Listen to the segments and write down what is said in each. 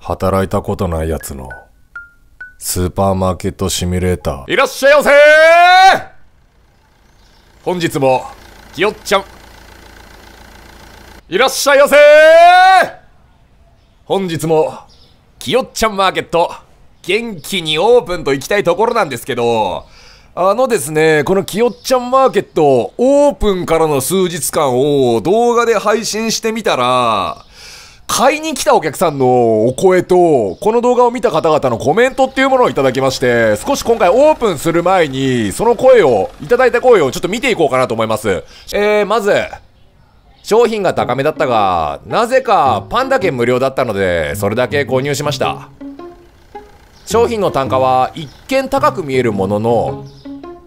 働いたことないやつのスーパーマーケットシミュレーターいらっしゃいませ本日もきよっちゃんいらっしゃいませ本日もきよっちゃんマーケット元気にオープンと行きたいところなんですけどあのですね、このきよっちゃんマーケット、オープンからの数日間を動画で配信してみたら、買いに来たお客さんのお声と、この動画を見た方々のコメントっていうものをいただきまして、少し今回オープンする前に、その声を、いただいた声をちょっと見ていこうかなと思います。えー、まず、商品が高めだったが、なぜかパンだけ無料だったので、それだけ購入しました。商品の単価は一見高く見えるものの、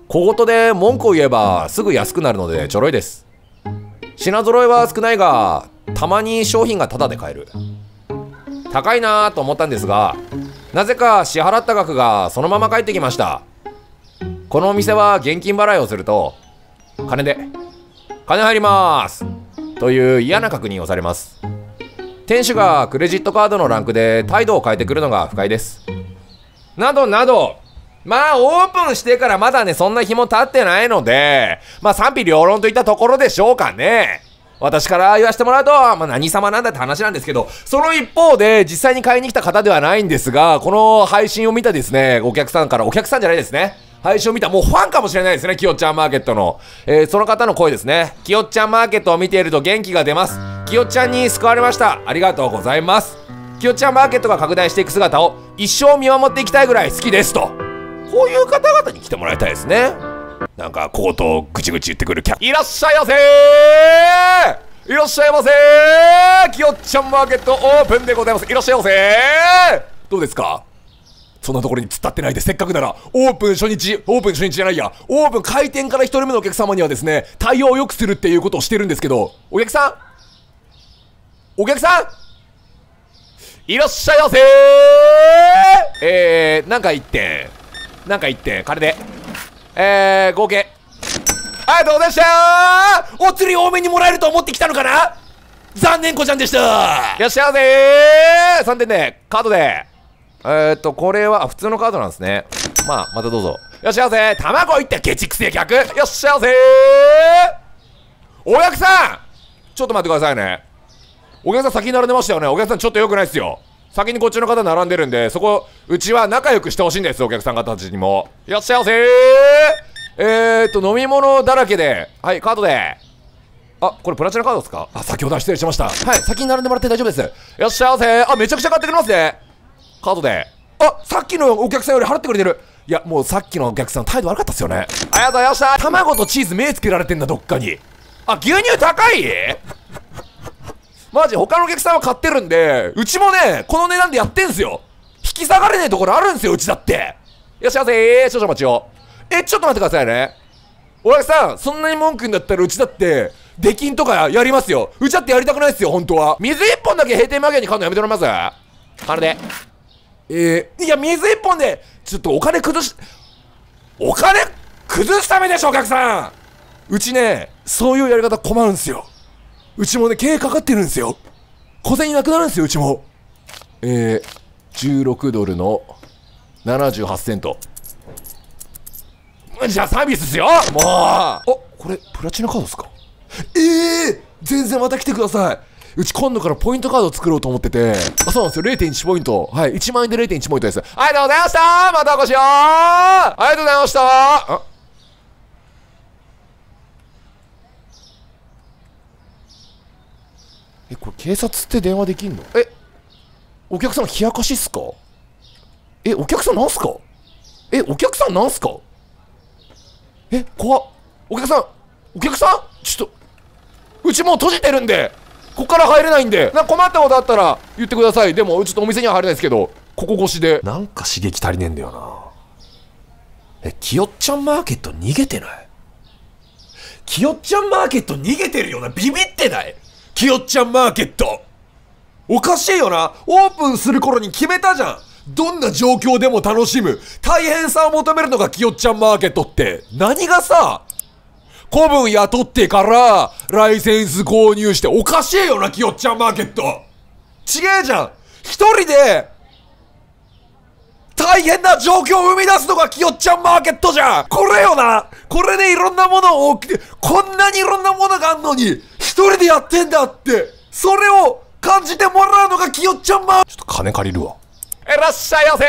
小言で文句を言えばすぐ安くなるのでちょろいです。品揃えは少ないが、たまに商品がタダで買える高いなーと思ったんですがなぜか支払った額がそのまま返ってきましたこのお店は現金払いをすると金で金入りますという嫌な確認をされます店主がクレジットカードのランクで態度を変えてくるのが不快ですなどなどまあオープンしてからまだねそんな日も経ってないのでまあ賛否両論といったところでしょうかね私から言わせてもらうと、まあ、何様なんだって話なんですけど、その一方で、実際に買いに来た方ではないんですが、この配信を見たですね、お客さんから、お客さんじゃないですね。配信を見た、もうファンかもしれないですね、きよちゃんマーケットの。えー、その方の声ですね。きよちゃんマーケットを見ていると元気が出ます。きよちゃんに救われました。ありがとうございます。きよちゃんマーケットが拡大していく姿を一生見守っていきたいぐらい好きですと。こういう方々に来てもらいたいですね。なんか、コートをぐちぐち言ってくるキャいらっしゃいませーいらっしゃいませーきよちゃんマーケットオープンでございますいらっしゃいませーどうですかそんなところに突っ立ってないで、せっかくなら、オープン初日、オープン初日じゃないや、オープン開店から一人目のお客様にはですね、対応を良くするっていうことをしてるんですけど、お客さんお客さんいらっしゃいませーえー、なんかっ点。なんか1点。これで。えー、合計はいどうでしたお釣り多めにもらえると思ってきたのかな残念こちゃんでしたよっしゃーぜー !3 点でカードでえー、っと、これは、普通のカードなんですね。まあ、またどうぞ。よっしゃーぜー卵いってケチくせえ客よっしゃーぜーお客さんちょっと待ってくださいね。お客さん先に並んでましたよね。お客さんちょっと良くないっすよ。先にこっちの方並んでるんで、そこ、うちは仲良くしてほしいんです、お客さん方たちにも。いらっしゃいませーえーと、飲み物だらけで、はい、カードで。あ、これプラチナカードですかあ、先ほどは失礼しました。はい、先に並んでもらって大丈夫です。いらっしゃいませーあ、めちゃくちゃ買ってくれますね。カードで。あ、さっきのお客さんより払ってくれてる。いや、もうさっきのお客さん態度悪かったっすよね。ありがとうございました。卵とチーズ目つけられてんだ、どっかに。あ、牛乳高いマジ他のお客さんは買ってるんで、うちもね、この値段でやってんすよ。引き下がれねえところあるんすよ、うちだって。いらっしゃいませー、少々お待ちを。え、ちょっと待ってくださいね。お客さん、そんなに文句言うんだったらうちだって、出禁とかやりますよ。うちだってやりたくないっすよ、本当は。水一本だけ閉店間際に買うのやめてもらいます金で。えー、いや、水一本で、ちょっとお金崩し、お金崩すためでしょ、お客さんうちね、そういうやり方困るんすよ。うちもね、経営かかってるんですよ。小銭なくなるんですよ、うちも。えー、16ドルの78セント。じゃあサービスっすよもうあ、これ、プラチナカードっすかええー、全然また来てください。うち今度からポイントカード作ろうと思ってて。あ、そうなんですよ。0.1ポイント。はい。1万円で0.1ポイントです。ありがとうございましたまたお越しよありがとうございましたあえこれ警察って電話できんのえお客さん冷やかしっすかえお客さんなんすかえお客さんなんすかえ怖っお客さんお客さんちょっとうちもう閉じてるんでここから入れないんでなんか困ったことあったら言ってくださいでもちょっとお店には入れないですけどここ越しでなんか刺激足りねえんだよなえきよっちゃんマーケット逃げてないきよっちゃんマーケット逃げてるよなビビってないきよっちゃんマーケットおかしいよなオープンする頃に決めたじゃんどんな状況でも楽しむ大変さを求めるのがきよっちゃんマーケットって何がさ古文雇ってからライセンス購入しておかしいよなきよっちゃんマーケットちげえじゃん一人で大変な状況を生み出すのがきよっちゃんマーケットじゃんこれよなこれでいろんなものをきこんなにいろんなものがあんのに一人でやってんだってそれを感じてもらうのがきよちゃんマーちょっと金借りるわいらっしゃいませ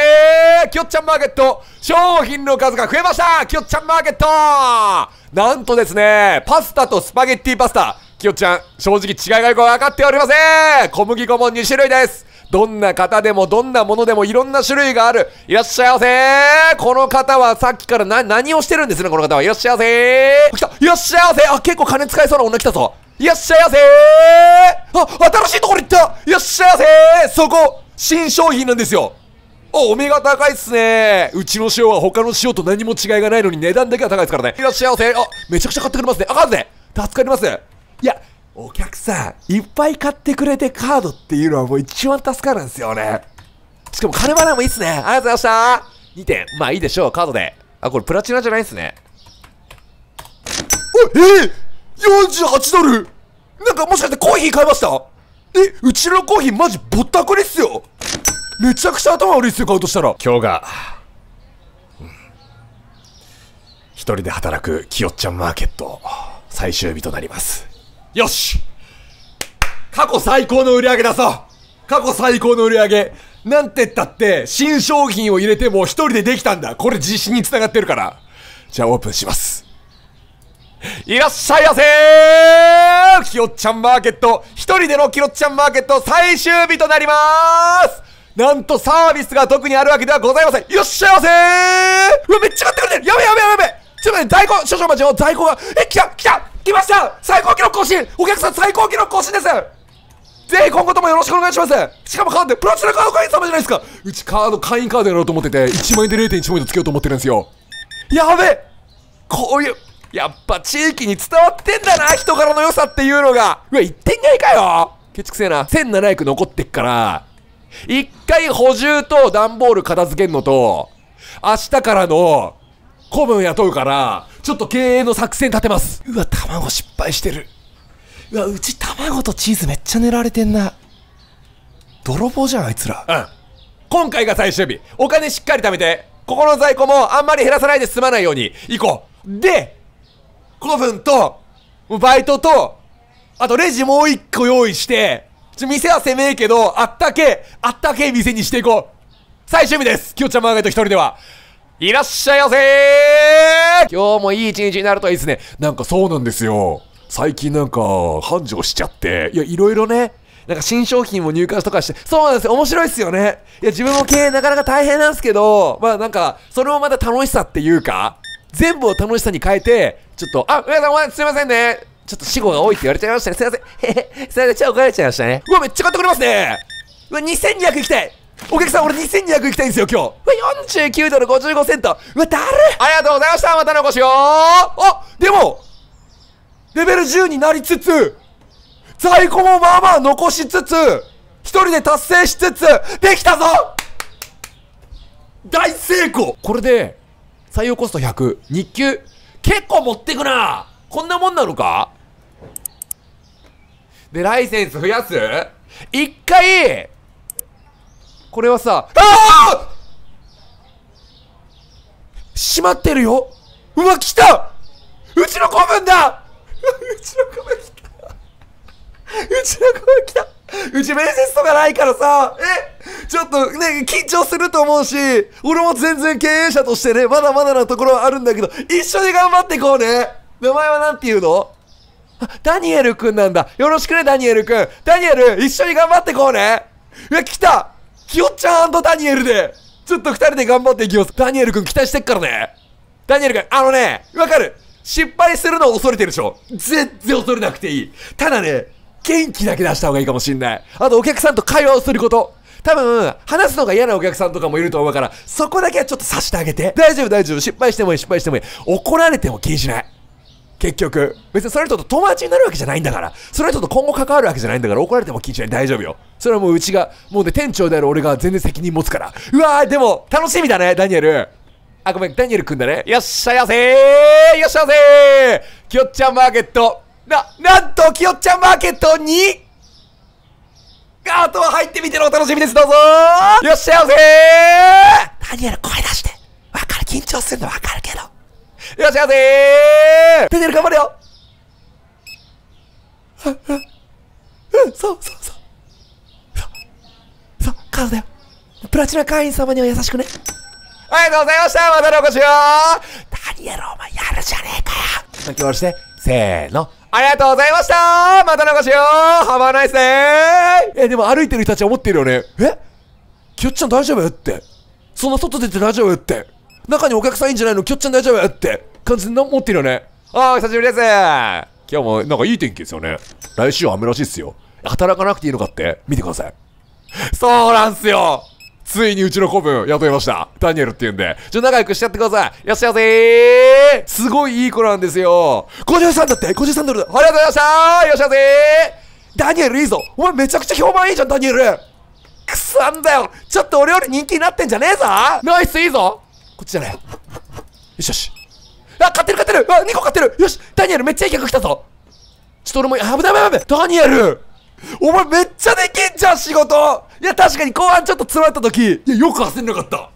ーきよちゃんマーケット商品の数が増えましたきよちゃんマーケットなんとですね、パスタとスパゲッティパスタ。きよちゃん、正直違いがよくわかっておりません小麦粉も2種類ですどんな方でもどんなものでもいろんな種類がある。いらっしゃいませこの方はさっきからな、何をしてるんですね、この方は。いらっしゃいませ来たいらっしゃいませあ、結構金使えそうな女来たぞ。いらっしゃいませあ、新しいところ行ったいらっしゃいませそこ、新商品なんですよ。お、お目が高いっすね。うちの塩は他の塩と何も違いがないのに値段だけは高いですからね。いらっしゃいませ。あ、めちゃくちゃ買ってくれますね。あかんね。助かります。いや、お客さん、いっぱい買ってくれてカードっていうのはもう一番助かるんですよね。しかも金払いもいいっすね。ありがとうございました。2点。まあいいでしょう、カードで。あ、これプラチナじゃないっすね。おえー、48ドルなんかもしかしてコーヒー買いましたえ、うちのコーヒーマジぼったくりっすよめちゃくちゃ頭悪いっすよ、買うとしたら。今日が、うん、一人で働くきよっちゃんマーケット、最終日となります。よし過去最高の売り上げだぞ過去最高の売り上げなんてったって、新商品を入れても一人でできたんだこれ自信につながってるから。じゃあオープンします。いらっしゃいませーキッちゃんマーケット一人でのキッちゃんマーケット最終日となりまーすなんとサービスが特にあるわけではございませんいらっしゃいませーうわ、めっちゃ買ってくれてるやべやべやべやべちょっと待って、在庫少々お待ちよ、在庫がえ、来た来た来ました最高記録更新お客さん最高記録更新ですぜひ今後ともよろしくお願いしますしかもカードでプラチナカード会員様じゃないですかうちカード会員カードやろうと思ってて1万円で0.1ポイントつけようと思ってるんですよやべこういうやっぱ地域に伝わってんだな、人柄の良さっていうのが。うわ、1点外いかよケチくせえな。1700残ってっから、一回補充と段ボール片付けんのと、明日からの古文雇うから、ちょっと経営の作戦立てます。うわ、卵失敗してる。うわ、うち卵とチーズめっちゃ寝られてんな。泥棒じゃん、あいつら。うん。今回が最終日。お金しっかり貯めて。ここの在庫もあんまり減らさないで済まないように。行こう。で、この分と、バイトと、あとレジもう一個用意して、ちょ店は狭えけど、あったけ、あったけ店にしていこう。最終日です。きよちゃんマーガイト一人では。いらっしゃいませー今日もいい一日になるといいですね。なんかそうなんですよ。最近なんか、繁盛しちゃって。いや、いろいろね。なんか新商品も入荷とかして、そうなんですよ。面白いっすよね。いや、自分も経営なかなか大変なんですけど、まあなんか、それもまた楽しさっていうか、全部を楽しさに変えて、ちょっと、あ、皆さんごめん、すいませんね。ちょっと死後が多いって言われちゃいましたね。すいません。へへ、すいません、ちょっと怒られちゃいましたね。うわ、めっちゃ買ってくれますね。うわ、2200いきたい。お客さん、俺2200行きたいんですよ、今日。うわ、49ドル55セント。うわ、だありがとうございました。またのお越しをあ、でも、レベル10になりつつ、在庫もまあまあ残しつつ、一人で達成しつつ、できたぞ大成功これで、採用コスト100、日給結構持ってくなこんなもんなのかで、ライセンス増やす一回、これはさ、ああ閉まってるようわ、来たうちの子分だ うちの子分来た うちの子分来たうち面接とかないからさ、えちょっとね、緊張すると思うし、俺も全然経営者としてね、まだまだなところはあるんだけど、一緒に頑張っていこうね名前は何て言うのダニエルくんなんだ。よろしくね、ダニエルくん。ダニエル、一緒に頑張ってこうね。うわ、来たきよちゃんとダニエルで、ちょっと二人で頑張っていきます。ダニエルくん期待してっからね。ダニエルくん、あのね、わかる。失敗するのを恐れてるでしょ。全然恐れなくていい。ただね、元気だけ出した方がいいかもしんない。あとお客さんと会話をすること。多分、話すのが嫌なお客さんとかもいると思うから、そこだけはちょっとさしてあげて。大丈夫大丈夫。失敗してもいい失敗してもいい。怒られても気にしない。結局。別にその人と友達になるわけじゃないんだから。その人と今後関わるわけじゃないんだから、怒られても気にしない。大丈夫よ。それはもううちが、もうね、店長である俺が全然責任持つから。うわー、でも、楽しみだね、ダニエル。あ、ごめん、ダニエルくんだね。よっしゃせーよっしゃせーきよっちゃんマーケットな、なんと、きよちゃんマーケットに、あとは入ってみてのお楽しみです。どうぞーよっしゃよせー何やら声出して。わかる、緊張するのわかるけど。よっしゃよせーペテル頑張れようん、そうそうそう。そう、そう、カードだよ。プラチナ会員様には優しくね。ありがとうございましたまたのお越しを何やル、お前やるじゃねえかよ。今日はして、せーの。ありがとうございましたまたなしようハマーナイスでーえ、でも歩いてる人たちは思ってるよね。えきョッちゃん大丈夫って。そんな外出て大丈夫って。中にお客さんいいんじゃないのきョッちゃん大丈夫って。感じで思ってるよね。ああ、久しぶりです今日もなんかいい天気ですよね。来週は雨らしいっすよ。働かなくていいのかって見てください。そうなんすよついにうちの子分雇いました。ダニエルって言うんで。ちょ、仲良くしちゃってください。よっしゃいーすごいいい子なんですよ。53だって !53 ドルだありがとうございましたーよっしゃいーダニエルいいぞお前めちゃくちゃ評判いいじゃん、ダニエルくさんだよちょっと俺より人気になってんじゃねえぞナイスいいぞこっちじゃねよしよし。あ、勝ってる勝ってるあ、2個勝ってるよしダニエルめっちゃいい客来たぞちょっと俺も、危ない危ない危ないダニエルお前めっちゃできんじゃん仕事いや確かに後半ちょっと詰まった時いやよく焦んなかった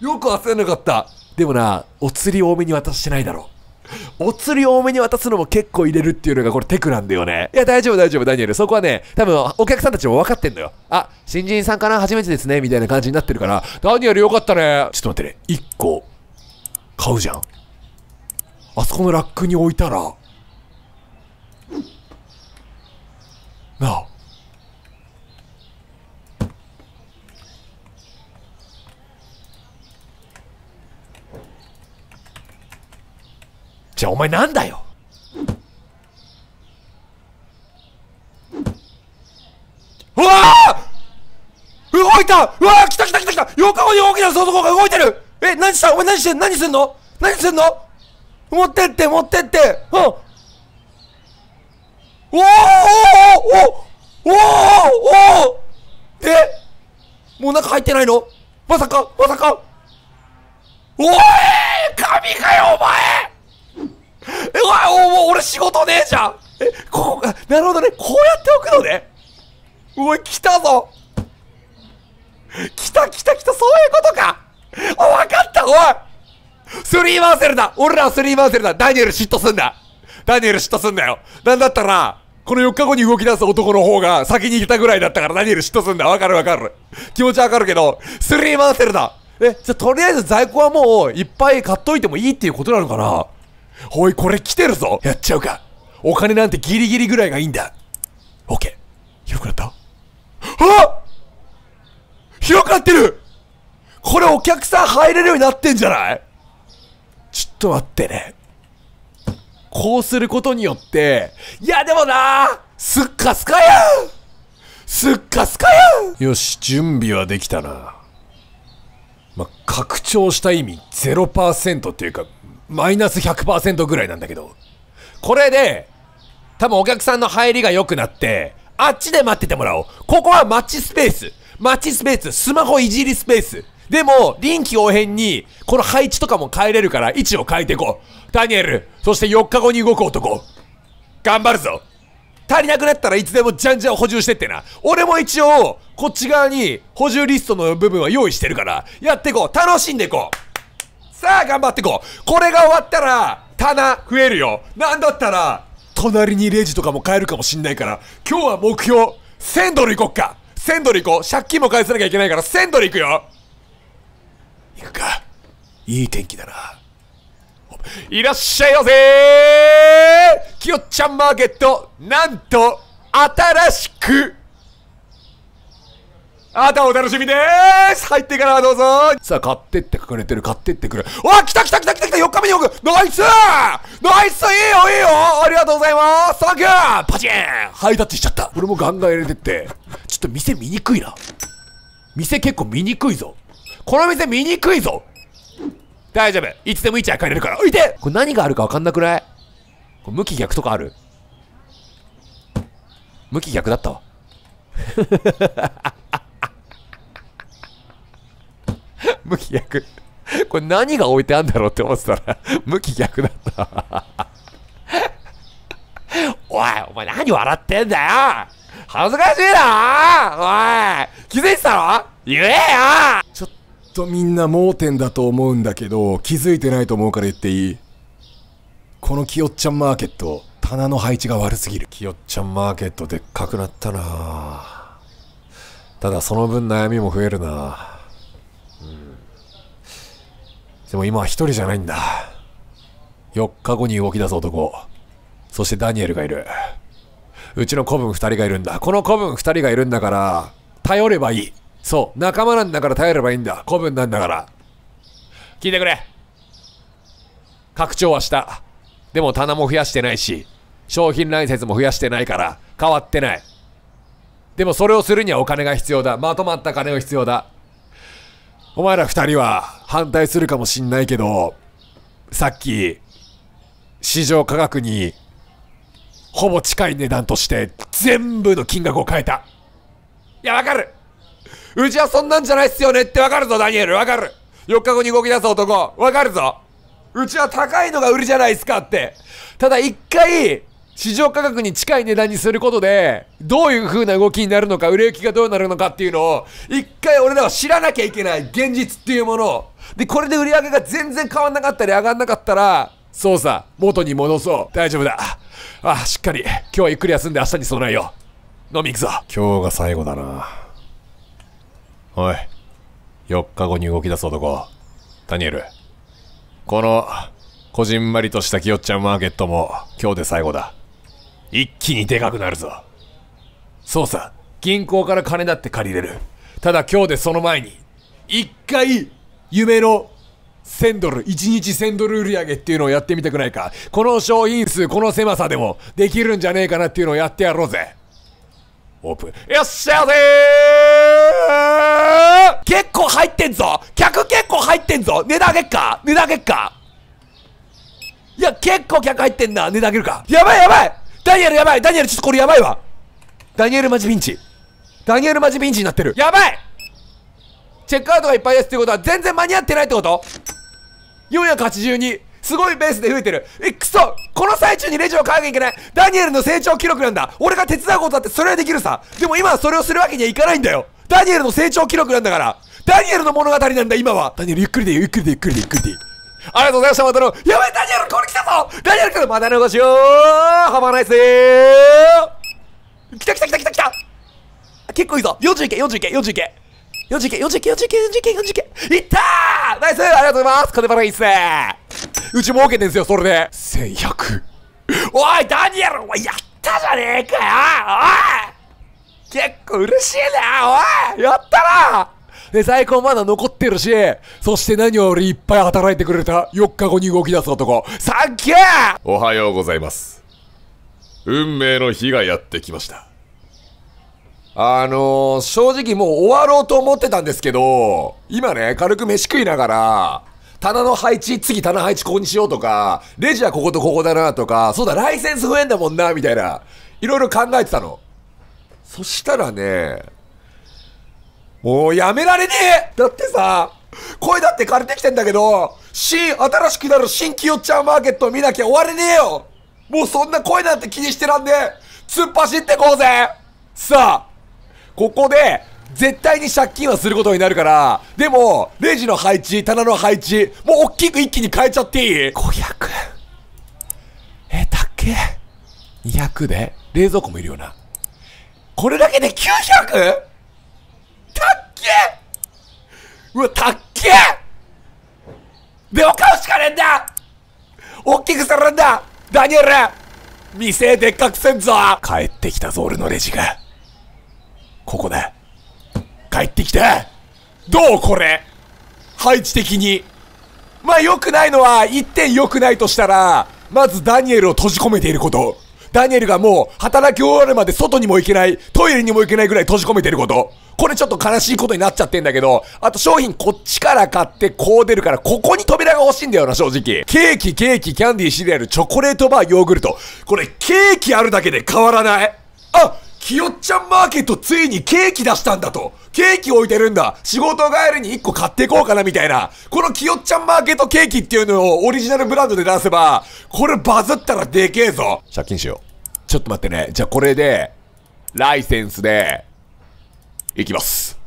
よく焦んなかったでもなお釣り多めに渡してないだろお釣り多めに渡すのも結構入れるっていうのがこれテクなんだよね。いや、大丈夫大丈夫、ダニエル。そこはね、多分お客さんたちも分かってんのよ。あ、新人さんかな初めてですねみたいな感じになってるから、ダニエルよかったね。ちょっと待ってね。1個、買うじゃん。あそこのラックに置いたら、No. じゃあお前なんだようわあ動いたうわあ来た来た来た来た横に大きなそのが動いてるえ何したお前何してん何すんの何すんの持ってって持ってってうんおおおおおおでもう中入ってないのまさかまさかおい神かよお前えおいお俺仕事ねえじゃんえここなるほどねこうやっておくのねおい来たぞ来た来た来たそういうことかあ分かったおいスリーマンセルだ俺らはスリーマンセルだダニエル嫉妬すんだダニエル嫉妬すんだよなんだったらこの4日後に動き出す男の方が先に来たぐらいだったから何より嫉妬すんだ。わかるわかる。気持ちわかるけど、スリーマンセルだえ、じゃ、とりあえず在庫はもういっぱい買っといてもいいっていうことなのかなおい、これ来てるぞやっちゃうか。お金なんてギリギリぐらいがいいんだ。オッケー。広くなったあ広くなってるこれお客さん入れるようになってんじゃないちょっと待ってね。こうすることによって、いやでもなーすっかすかやすっかすかやよし、準備はできたな。ま拡張した意味0%っていうか、マイナス100%ぐらいなんだけど、これで、多分お客さんの入りが良くなって、あっちで待っててもらおう。ここはマッチスペース。マッチスペース、スマホいじりスペース。でも、臨機応変に、この配置とかも変えれるから、位置を変えていこう。ダニエル、そして4日後に動く男。頑張るぞ。足りなくなったらいつでもじゃんじゃん補充してってな。俺も一応、こっち側に補充リストの部分は用意してるから、やっていこう。楽しんでいこう。さあ、頑張っていこう。これが終わったら、棚増えるよ。なんだったら、隣にレジとかも買えるかもしんないから、今日は目標、1000ドルいこっか。1000ドルいこう。借金も返さなきゃいけないから、1000ドルいくよ。行くか。いい天気だな。いらっしゃいませーきよっちゃんマーケット、なんと、新しく、あなたお楽しみでーす入ってからどうぞさあ、買ってって書かれてる、買ってってくる。わ来た来た来た来た来た !4 日目に置くナイスナイスいいよいいよありがとうございますサンキューパチンハイタッチしちゃった俺もガンガン入れてって。ちょっと店見にくいな。店結構見にくいぞ。この店見にくいぞ大丈夫。いつでも1杯借れるから。置いてこれ何があるか分かんなくないこれ向き逆とかある向き逆だったわ。向き逆。これ何が置いてあるんだろうって思ってたら、向き逆だった おい、お前何笑ってんだよ恥ずかしいなおい気づいてたろ言えよちょっととみんな盲点だと思うんだけど、気づいてないと思うから言っていいこのきよっちゃんマーケット、棚の配置が悪すぎる。きよっちゃんマーケットでっかくなったなただその分悩みも増えるなうん。でも今は一人じゃないんだ。4日後に動き出す男。そしてダニエルがいる。うちの子分2人がいるんだ。この子分2人がいるんだから、頼ればいい。そう仲間なんだから耐えればいいんだ古文なんだから聞いてくれ拡張はしたでも棚も増やしてないし商品ライセンスも増やしてないから変わってないでもそれをするにはお金が必要だまとまった金が必要だお前ら二人は反対するかもしんないけどさっき市場価格にほぼ近い値段として全部の金額を変えたいやわかるうちはそんなんじゃないっすよねってわかるぞ、ダニエル。わかる。4日後に動き出す男。わかるぞ。うちは高いのが売りじゃないっすかって。ただ一回、市場価格に近い値段にすることで、どういう風な動きになるのか、売れ行きがどうなるのかっていうのを、一回俺らは知らなきゃいけない現実っていうものを。で、これで売り上げが全然変わんなかったり上がんなかったら、そうさ、元に戻そう。大丈夫だ。ああ、しっかり。今日はゆっくり休んで明日に備えよう。飲み行くぞ。今日が最後だな。おい、4日後に動き出す男、ダニエル。この、こじんまりとしたきよっちゃんマーケットも今日で最後だ。一気にでかくなるぞ。そうさ、銀行から金だって借りれる。ただ今日でその前に、一回、夢の1000ドル、1日1000ドル売り上げっていうのをやってみたくないか。この商品数、この狭さでもできるんじゃねえかなっていうのをやってやろうぜ。オープン。よっしゃーぜー結構入ってんぞ客結構入ってんぞ値段上げっか値段上げっかいや、結構客入ってんな。値段上げるか。やばいやばいダニエルやばいダニエルちょっとこれやばいわダニエルマジピンチ。ダニエルマジピンチになってる。やばいチェックアウトがいっぱいですってことは全然間に合ってないってこと ?482。すごいペースで増えてる。え、くそこの最中にレジを買わなきゃいけない。ダニエルの成長記録なんだ。俺が手伝うことだってそれはできるさ。でも今はそれをするわけにはいかないんだよ。ダニエルの成長記録なんだからダニエルの物語なんだ今はダニエルゆっくりでゆっくりでゆっくりでゆっくりでありがとうございました、またの。やべダニエルこれ来たぞダニエル来たマダロ越しよーハマナイスー来た来た来た来た来た結構いいぞ !40 行け、40いけ、40行け !40 行け、40行け、40行け、40行け4 0行け40いけいったーナイスありがとうございます金払いっすねうち儲けてんすよ、それで !1100! おい、ダニエルお前やったじゃねえかよおい結構嬉しいなおいやったなで、最高まだ残ってるし、そして何よりいっぱい働いてくれた4日後に動き出す男、サンキューおはようございます。運命の日がやってきました。あのー、正直もう終わろうと思ってたんですけど、今ね、軽く飯食いながら、棚の配置、次棚配置ここにしようとか、レジはこことここだなとか、そうだ、ライセンス増えんだもんな、みたいな、いろいろ考えてたの。そしたらね、もうやめられねえだってさ、声だって枯れてきてんだけど、新、新しくなる新キヨちゃんマーケット見なきゃ終われねえよもうそんな声なんて気にしてらんねえ突っ走ってこうぜさあ、ここで、絶対に借金はすることになるから、でも、レジの配置、棚の配置、もう大きく一気に変えちゃっていい ?500。え、たっけ ?200 で、冷蔵庫もいるよな。これだけで 900? たっけうわ、たっけで、おうしかねえんだ大きくするんだダニエル店でっかくせんぞ帰ってきたぞ、俺のレジが。ここだ。帰ってきたどうこれ配置的に。まあ、良くないのは、一点良くないとしたら、まずダニエルを閉じ込めていること。ダニエルがもう働き終わるまで外にも行けない、トイレにも行けないぐらい閉じ込めてること。これちょっと悲しいことになっちゃってんだけど、あと商品こっちから買ってこう出るから、ここに扉が欲しいんだよな、正直。ケーキ、ケーキ、キャンディー、シリアル、チョコレートバー、ヨーグルト。これ、ケーキあるだけで変わらない。あ、きよっちゃんマーケットついにケーキ出したんだと。ケーキ置いてるんだ仕事帰りに一個買っていこうかなみたいな。このきよっちゃんマーケットケーキっていうのをオリジナルブランドで出せば、これバズったらでけえぞ借金しよう。ちょっと待ってね。じゃあこれで、ライセンスで、いきます。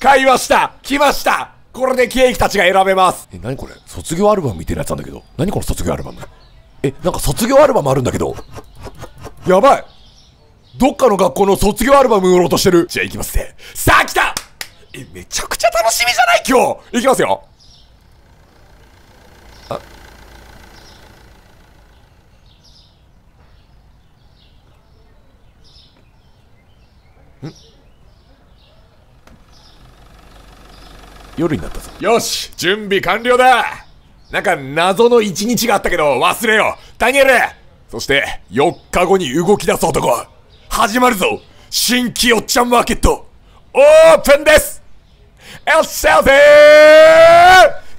買いました来ましたこれでケーキたちが選べますえ、なにこれ卒業アルバムみたいなやつなんだけど。なにこの卒業アルバムえ、なんか卒業アルバムあるんだけど。やばいどっかの学校の卒業アルバム売ろうとしてる。じゃあ行きますね。さあ来たえ、めちゃくちゃ楽しみじゃない今日行きますよあ。ん夜になったぞ。よし準備完了だなんか謎の一日があったけど忘れようタニエルそして4日後に動き出す男始まるぞ新規おっちゃんマーケットオープンですエッシャーぜ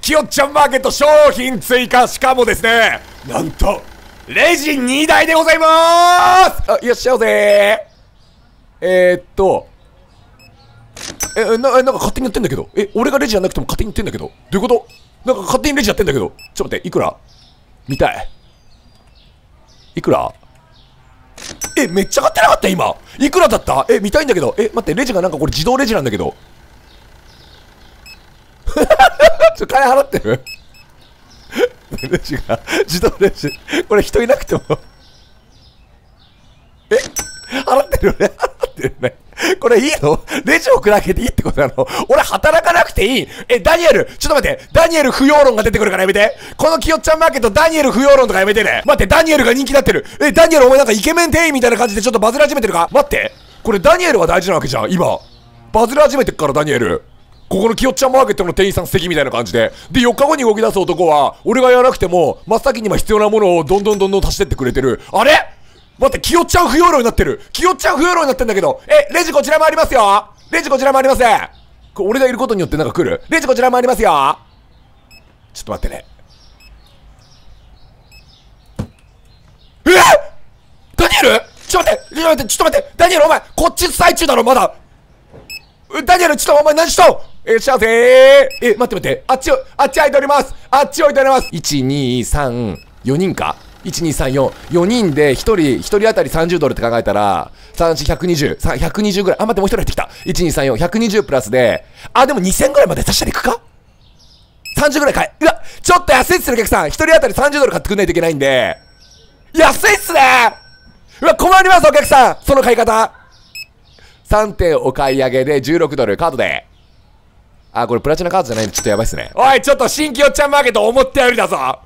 ーきヨっちゃんマーケット商品追加しかもですねなんとレジ2台でございまーすあいらっしゃいぜーえー、っとえな、なんか勝手にやってんだけど。え、俺がレジじゃなくても勝手にやってんだけど。どういうことなんか勝手にレジやってんだけど。ちょっと待って、いくら見たい。いくらえ、めっちゃ買ってなかった今。いくらだったえ、見たいんだけど。え、待って、レジがなんかこれ自動レジなんだけど。ちょ、金払ってる レジが、自動レジ。これ人いなくてもえ払ってるよね 払ってるね これいいのレジを砕らけていいってことなの俺働かなくていいえ、ダニエルちょっと待ってダニエル不要論が出てくるからやめてこのきよっちゃんマーケットダニエル不要論とかやめてね待って、ダニエルが人気になってるえ、ダニエルお前なんかイケメン店員みたいな感じでちょっとバズり始めてるか待ってこれダニエルは大事なわけじゃん今バズり始めてっからダニエルここのきよっちゃんマーケットの店員さん素敵みたいな感じで。で、4日後に動き出す男は、俺がやらなくても、真っ先に今必要なものをどんどんどんどん足してってくれてる。あれ待って、キヨちゃん不要量になってる。キヨちゃん不要量になってんだけど。え、レジこちらもありますよ。レジこちらもあります。これ俺がいることによってなんか来る。レジこちらもありますよ。ちょっと待ってね。えダニエルちょっと待って、ちょっと待って、ちょっと待って、ダニエルお前、こっち最中だろ、まだ。ダニエル、ちょっとお前何しとえしー、幸せーえ、待って待って、あっち、あっち開いております。あっち置いております。1、2、3、4人か12344人で1人1人当たり30ドルって考えたら34120ぐらいあ待ってもう1人入ってきた1234120プラスであでも2000ぐらいまで確しにいくか30ぐらい買えうわちょっと安いっすねお客さん1人当たり30ドル買ってくんないといけないんで安いっすねうわ困りますお客さんその買い方3点お買い上げで16ドルカードであ、これプラチナカードじゃないんでちょっとやばいっすね。おい、ちょっと新規おっちゃんマーケット思ったよりだぞ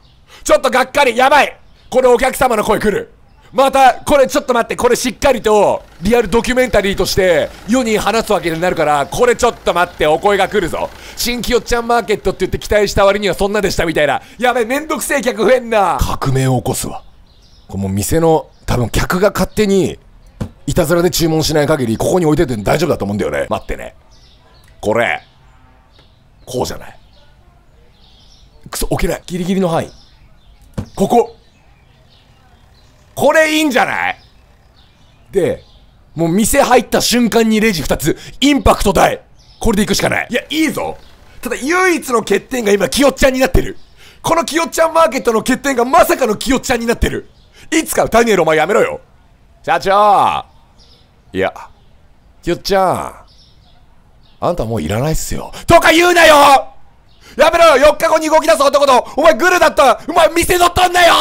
ちょっとがっかり、やばいこれお客様の声来るまたこれちょっと待ってこれしっかりとリアルドキュメンタリーとして世に話すわけになるからこれちょっと待ってお声が来るぞ新規おっちゃんマーケットって言って期待した割にはそんなでしたみたいなやべめんどくせえ客増えんな革命を起こすわこの店の多分客が勝手にいたずらで注文しない限りここに置いてて大丈夫だと思うんだよね待ってねこれこうじゃないくそ置けないギリギリの範囲こここれいいんじゃないで、もう店入った瞬間にレジ2つ、インパクト大これで行くしかない。いや、いいぞただ唯一の欠点が今、きよちゃんになってる。このきよちゃんマーケットの欠点がまさかのきよちゃんになってる。いつかダニエルお前やめろよ社長いや、きっちゃん。あんたもういらないっすよ。とか言うなよやめろよ !4 日後に動き出す男と、お前グルだったお前店乗っとんなよ